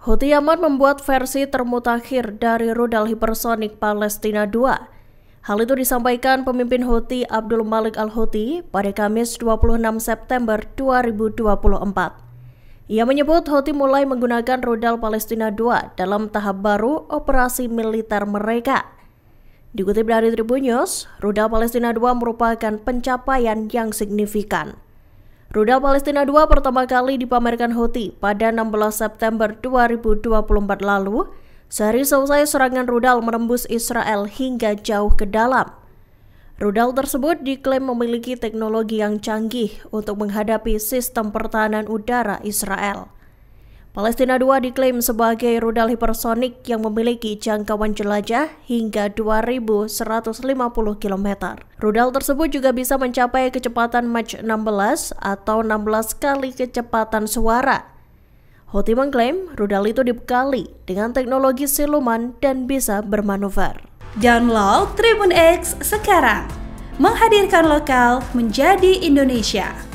Houthi Yaman membuat versi termutakhir dari rudal hipersonik Palestina 2. Hal itu disampaikan pemimpin Houthi Abdul Malik Al-Houthi pada Kamis 26 September 2024. Ia menyebut Houthi mulai menggunakan rudal Palestina 2 dalam tahap baru operasi militer mereka. Dikutip dari Tribun News, rudal Palestina 2 merupakan pencapaian yang signifikan. Rudal Palestina II pertama kali dipamerkan Houthi pada 16 September 2024 lalu, sehari selesai serangan rudal menembus Israel hingga jauh ke dalam. Rudal tersebut diklaim memiliki teknologi yang canggih untuk menghadapi sistem pertahanan udara Israel. Palestina 2 diklaim sebagai rudal hipersonik yang memiliki jangkauan jelajah hingga 2150 km. Rudal tersebut juga bisa mencapai kecepatan Mach 16 atau 16 kali kecepatan suara. Houthi mengklaim rudal itu dibekali dengan teknologi siluman dan bisa bermanuver. Download Tribun X sekarang, menghadirkan lokal menjadi Indonesia.